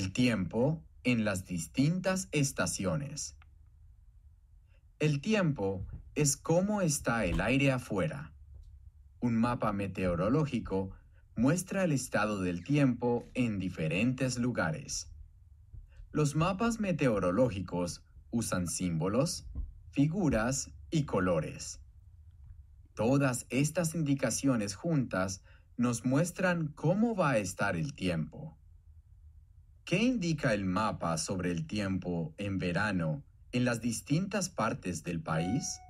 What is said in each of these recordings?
El tiempo en las distintas estaciones. El tiempo es cómo está el aire afuera. Un mapa meteorológico muestra el estado del tiempo en diferentes lugares. Los mapas meteorológicos usan símbolos, figuras y colores. Todas estas indicaciones juntas nos muestran cómo va a estar el tiempo. ¿Qué indica el mapa sobre el tiempo en verano en las distintas partes del país?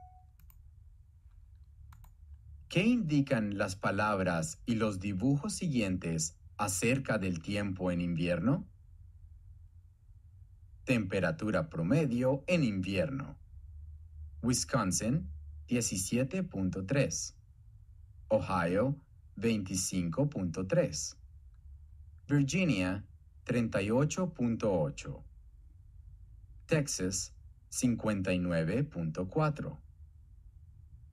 ¿Qué indican las palabras y los dibujos siguientes acerca del tiempo en invierno? Temperatura promedio en invierno. Wisconsin 17.3. Ohio 25.3. Virginia 38.8. Texas 59.4.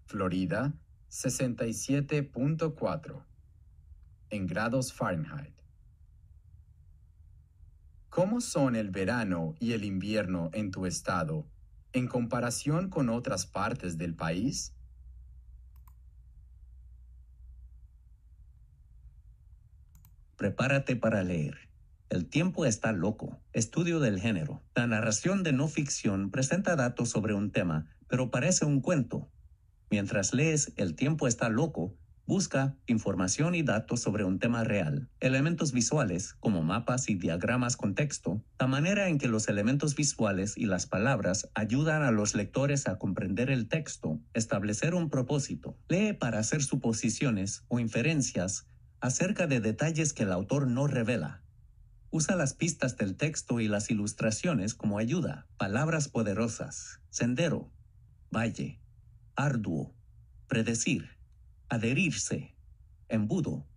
Florida 67.4. En grados Fahrenheit. ¿Cómo son el verano y el invierno en tu estado en comparación con otras partes del país? Prepárate para leer. El tiempo está loco. Estudio del género. La narración de no ficción presenta datos sobre un tema, pero parece un cuento. Mientras lees El tiempo está loco, busca información y datos sobre un tema real, elementos visuales, como mapas y diagramas con texto, la manera en que los elementos visuales y las palabras ayudan a los lectores a comprender el texto, establecer un propósito. Lee para hacer suposiciones o inferencias acerca de detalles que el autor no revela Usa las pistas del texto y las ilustraciones como ayuda. Palabras poderosas. Sendero. Valle. Arduo. Predecir. Adherirse. Embudo.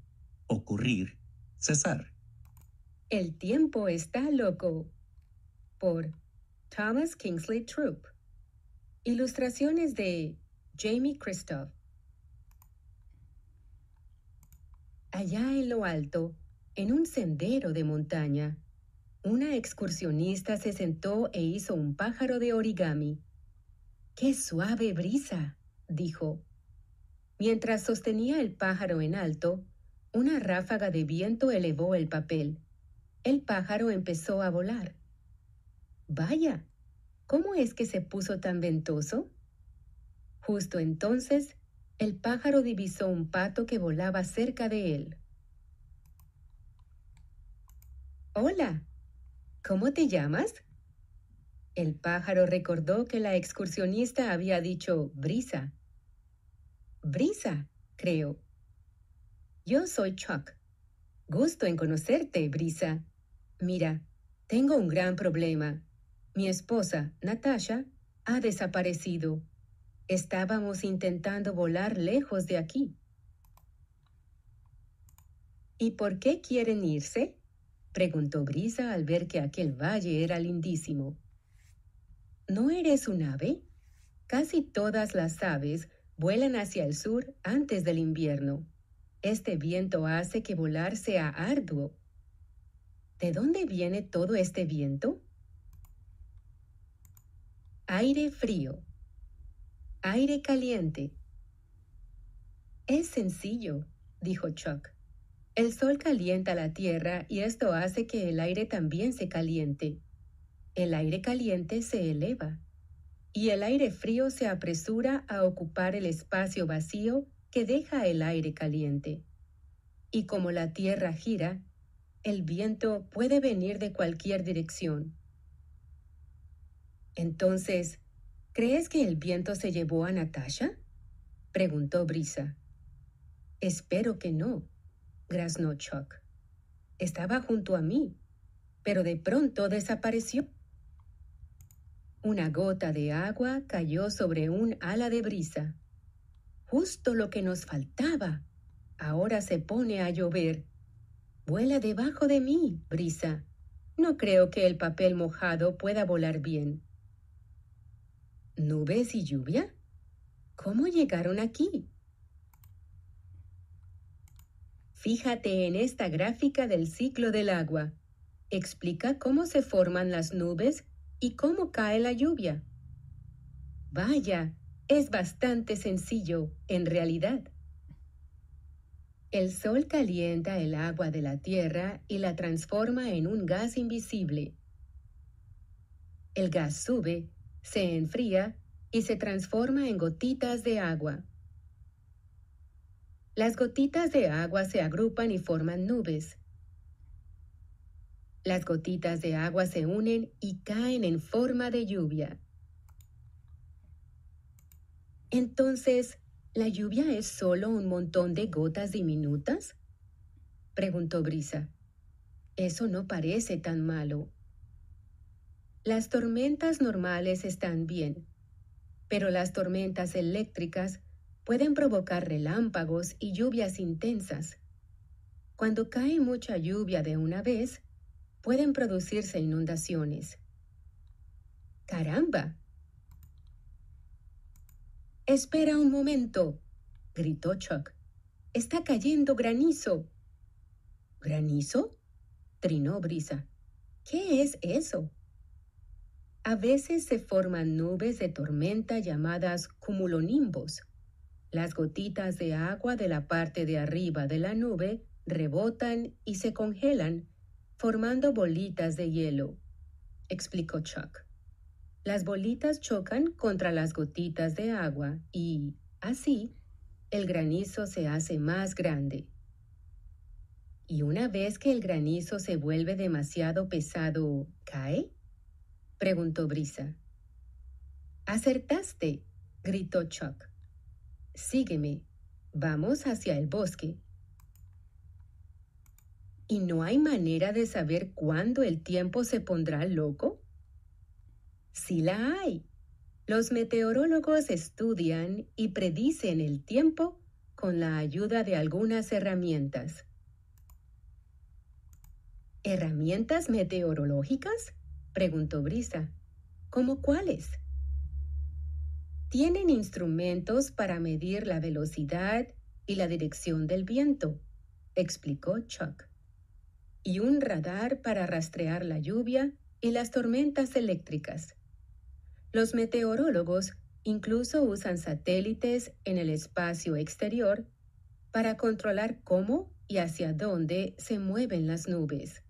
Ocurrir. Cesar. El tiempo está loco. Por Thomas Kingsley Troop. Ilustraciones de Jamie Christoph. Allá en lo alto, en un sendero de montaña. Una excursionista se sentó e hizo un pájaro de origami. ¡Qué suave brisa! dijo. Mientras sostenía el pájaro en alto, una ráfaga de viento elevó el papel. El pájaro empezó a volar. Vaya, ¿cómo es que se puso tan ventoso? Justo entonces, el pájaro divisó un pato que volaba cerca de él. Hola, ¿cómo te llamas? El pájaro recordó que la excursionista había dicho brisa. Brisa, creo. Yo soy Chuck. Gusto en conocerte, Brisa. Mira, tengo un gran problema. Mi esposa, Natasha, ha desaparecido. Estábamos intentando volar lejos de aquí. ¿Y por qué quieren irse? preguntó Brisa al ver que aquel valle era lindísimo. ¿No eres un ave? Casi todas las aves vuelan hacia el sur antes del invierno. Este viento hace que volar sea arduo. ¿De dónde viene todo este viento? Aire frío. Aire caliente. Es sencillo, dijo Chuck. El sol calienta la tierra y esto hace que el aire también se caliente. El aire caliente se eleva y el aire frío se apresura a ocupar el espacio vacío que deja el aire caliente. Y como la tierra gira, el viento puede venir de cualquier dirección. Entonces, ¿crees que el viento se llevó a Natasha? preguntó Brisa. Espero que no, Grasnochok Estaba junto a mí, pero de pronto desapareció. Una gota de agua cayó sobre un ala de brisa. Justo lo que nos faltaba. Ahora se pone a llover. Vuela debajo de mí, brisa. No creo que el papel mojado pueda volar bien. ¿Nubes y lluvia? ¿Cómo llegaron aquí? Fíjate en esta gráfica del ciclo del agua. Explica cómo se forman las nubes y cómo cae la lluvia. Vaya, es bastante sencillo, en realidad. El sol calienta el agua de la Tierra y la transforma en un gas invisible. El gas sube, se enfría y se transforma en gotitas de agua. Las gotitas de agua se agrupan y forman nubes. Las gotitas de agua se unen y caen en forma de lluvia. Entonces, ¿la lluvia es solo un montón de gotas diminutas? preguntó Brisa. Eso no parece tan malo. Las tormentas normales están bien, pero las tormentas eléctricas pueden provocar relámpagos y lluvias intensas. Cuando cae mucha lluvia de una vez, pueden producirse inundaciones. ¡Caramba! Espera un momento, gritó Chuck. Está cayendo granizo. ¿Granizo? trinó Brisa. ¿Qué es eso? A veces se forman nubes de tormenta llamadas cumulonimbos. Las gotitas de agua de la parte de arriba de la nube rebotan y se congelan, formando bolitas de hielo, explicó Chuck. Las bolitas chocan contra las gotitas de agua y, así, el granizo se hace más grande. ¿Y una vez que el granizo se vuelve demasiado pesado, cae? preguntó Brisa. Acertaste, gritó Chuck. Sígueme. Vamos hacia el bosque. ¿Y no hay manera de saber cuándo el tiempo se pondrá loco? Sí la hay. Los meteorólogos estudian y predicen el tiempo con la ayuda de algunas herramientas. ¿Herramientas meteorológicas? preguntó Brisa. ¿Cómo cuáles? tienen instrumentos para medir la velocidad y la dirección del viento, explicó Chuck, y un radar para rastrear la lluvia y las tormentas eléctricas. Los meteorólogos incluso usan satélites en el espacio exterior para controlar cómo y hacia dónde se mueven las nubes.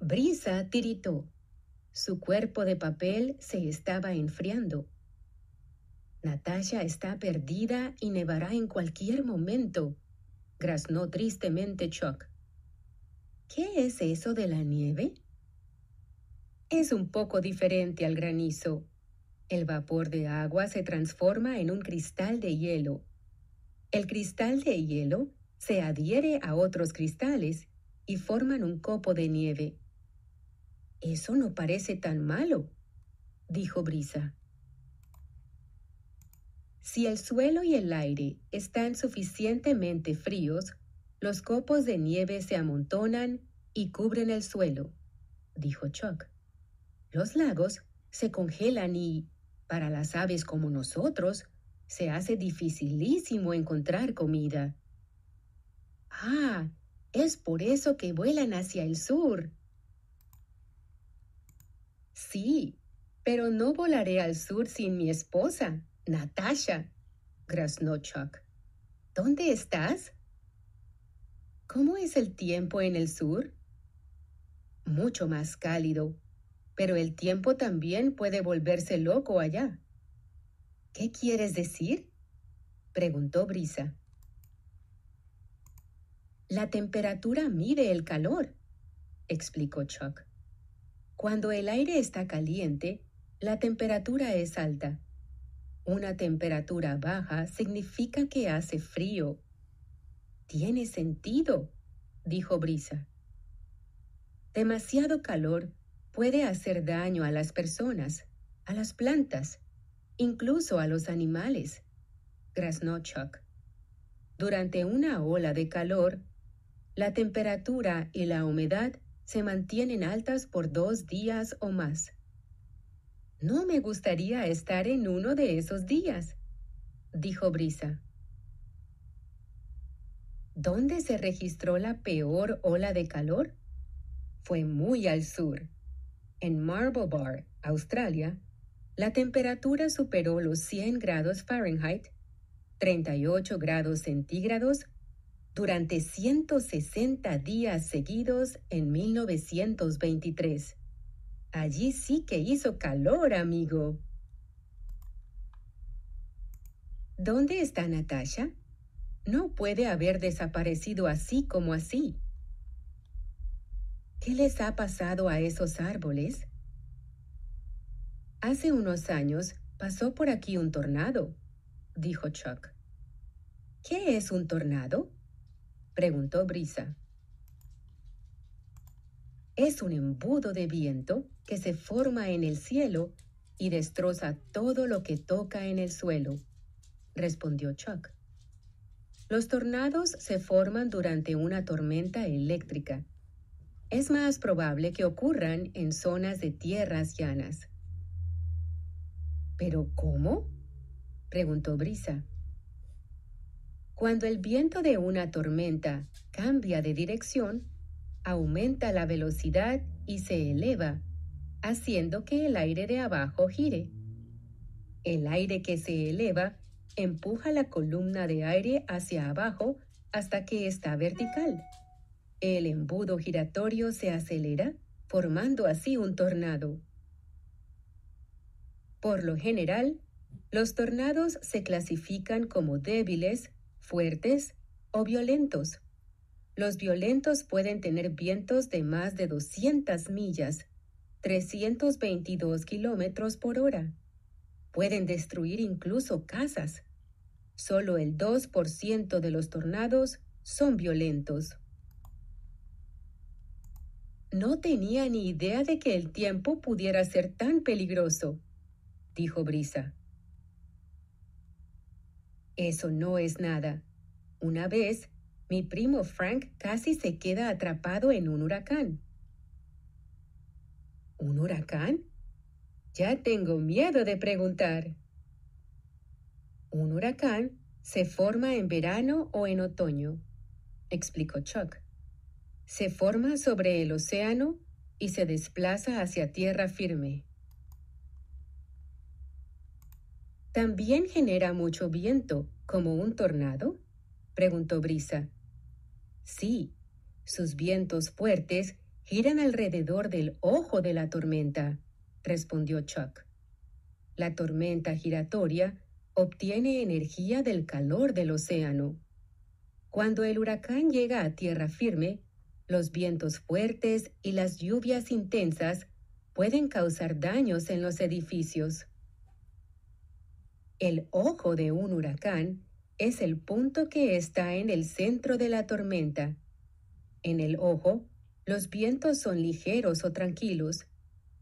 Brisa tiritó. Su cuerpo de papel se estaba enfriando. Natasha está perdida y nevará en cualquier momento, graznó tristemente Chuck. ¿Qué es eso de la nieve? Es un poco diferente al granizo. El vapor de agua se transforma en un cristal de hielo. El cristal de hielo se adhiere a otros cristales y forman un copo de nieve. Eso no parece tan malo, dijo Brisa. Si el suelo y el aire están suficientemente fríos, los copos de nieve se amontonan y cubren el suelo, dijo Chuck. Los lagos se congelan y, para las aves como nosotros, se hace dificilísimo encontrar comida. Ah, es por eso que vuelan hacia el sur, Sí, pero no volaré al sur sin mi esposa, Natasha. Chuck. ¿Dónde estás? ¿Cómo es el tiempo en el sur? Mucho más cálido, pero el tiempo también puede volverse loco allá. ¿Qué quieres decir? preguntó Brisa. La temperatura mide el calor, explicó Chuck. Cuando el aire está caliente, la temperatura es alta. Una temperatura baja significa que hace frío. Tiene sentido, dijo Brisa. Demasiado calor puede hacer daño a las personas, a las plantas, incluso a los animales, Chuck. Durante una ola de calor, la temperatura y la humedad se mantienen altas por dos días o más. No me gustaría estar en uno de esos días, dijo Brisa. ¿Dónde se registró la peor ola de calor? Fue muy al sur. En Marble Bar, Australia, la temperatura superó los 100 grados Fahrenheit, 38 grados centígrados durante 160 días seguidos en 1923. Allí sí que hizo calor, amigo. ¿Dónde está Natasha? No puede haber desaparecido así como así. ¿Qué les ha pasado a esos árboles? Hace unos años pasó por aquí un tornado, dijo Chuck. ¿Qué es un tornado? preguntó Brisa. Es un embudo de viento que se forma en el cielo y destroza todo lo que toca en el suelo, respondió Chuck. Los tornados se forman durante una tormenta eléctrica. Es más probable que ocurran en zonas de tierras llanas. ¿Pero cómo? preguntó Brisa. Cuando el viento de una tormenta cambia de dirección, aumenta la velocidad y se eleva, haciendo que el aire de abajo gire. El aire que se eleva empuja la columna de aire hacia abajo hasta que está vertical. El embudo giratorio se acelera, formando así un tornado. Por lo general, los tornados se clasifican como débiles fuertes o violentos. Los violentos pueden tener vientos de más de 200 millas, 322 kilómetros por hora. Pueden destruir incluso casas. Solo el 2% de los tornados son violentos. No tenía ni idea de que el tiempo pudiera ser tan peligroso, dijo Brisa. Eso no es nada. Una vez, mi primo Frank casi se queda atrapado en un huracán. ¿Un huracán? Ya tengo miedo de preguntar. Un huracán se forma en verano o en otoño, explicó Chuck. Se forma sobre el océano y se desplaza hacia tierra firme. ¿También genera mucho viento, como un tornado? preguntó Brisa. Sí, sus vientos fuertes giran alrededor del ojo de la tormenta, respondió Chuck. La tormenta giratoria obtiene energía del calor del océano. Cuando el huracán llega a tierra firme, los vientos fuertes y las lluvias intensas pueden causar daños en los edificios. El ojo de un huracán es el punto que está en el centro de la tormenta. En el ojo, los vientos son ligeros o tranquilos,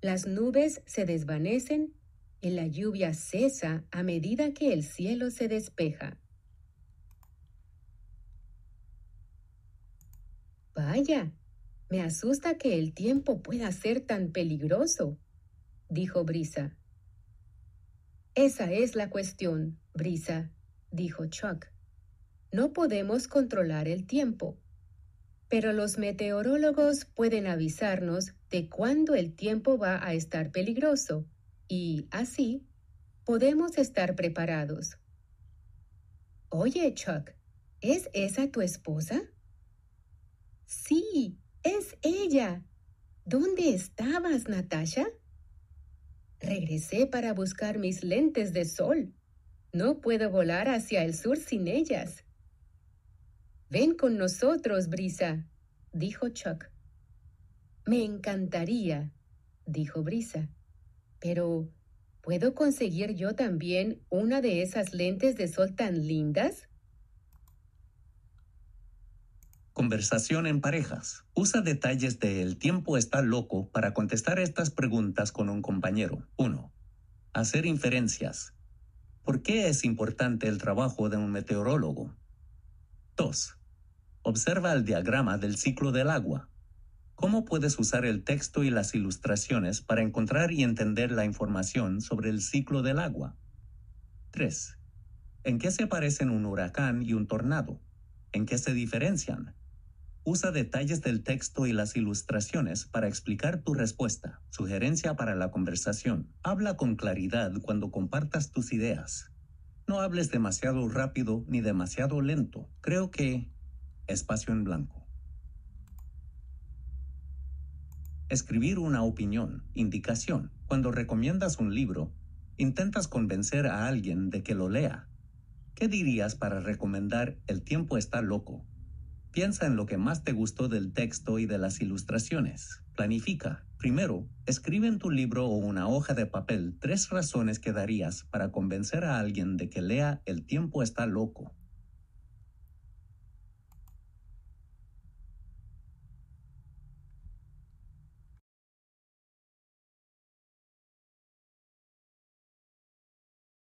las nubes se desvanecen y la lluvia cesa a medida que el cielo se despeja. Vaya, me asusta que el tiempo pueda ser tan peligroso, dijo Brisa. Esa es la cuestión, Brisa, dijo Chuck. No podemos controlar el tiempo, pero los meteorólogos pueden avisarnos de cuándo el tiempo va a estar peligroso y así podemos estar preparados. Oye, Chuck, ¿es esa tu esposa? Sí, es ella. ¿Dónde estabas, Natasha? Regresé para buscar mis lentes de sol. No puedo volar hacia el sur sin ellas. Ven con nosotros, Brisa, dijo Chuck. Me encantaría, dijo Brisa. Pero, ¿puedo conseguir yo también una de esas lentes de sol tan lindas? Conversación en parejas. Usa detalles de El tiempo está loco para contestar estas preguntas con un compañero. 1. Hacer inferencias. ¿Por qué es importante el trabajo de un meteorólogo? 2. Observa el diagrama del ciclo del agua. ¿Cómo puedes usar el texto y las ilustraciones para encontrar y entender la información sobre el ciclo del agua? 3. ¿En qué se parecen un huracán y un tornado? ¿En qué se diferencian? Usa detalles del texto y las ilustraciones para explicar tu respuesta. Sugerencia para la conversación. Habla con claridad cuando compartas tus ideas. No hables demasiado rápido ni demasiado lento. Creo que... Espacio en blanco. Escribir una opinión, indicación. Cuando recomiendas un libro, intentas convencer a alguien de que lo lea. ¿Qué dirías para recomendar El tiempo está loco Piensa en lo que más te gustó del texto y de las ilustraciones. Planifica. Primero, escribe en tu libro o una hoja de papel tres razones que darías para convencer a alguien de que lea El tiempo está loco.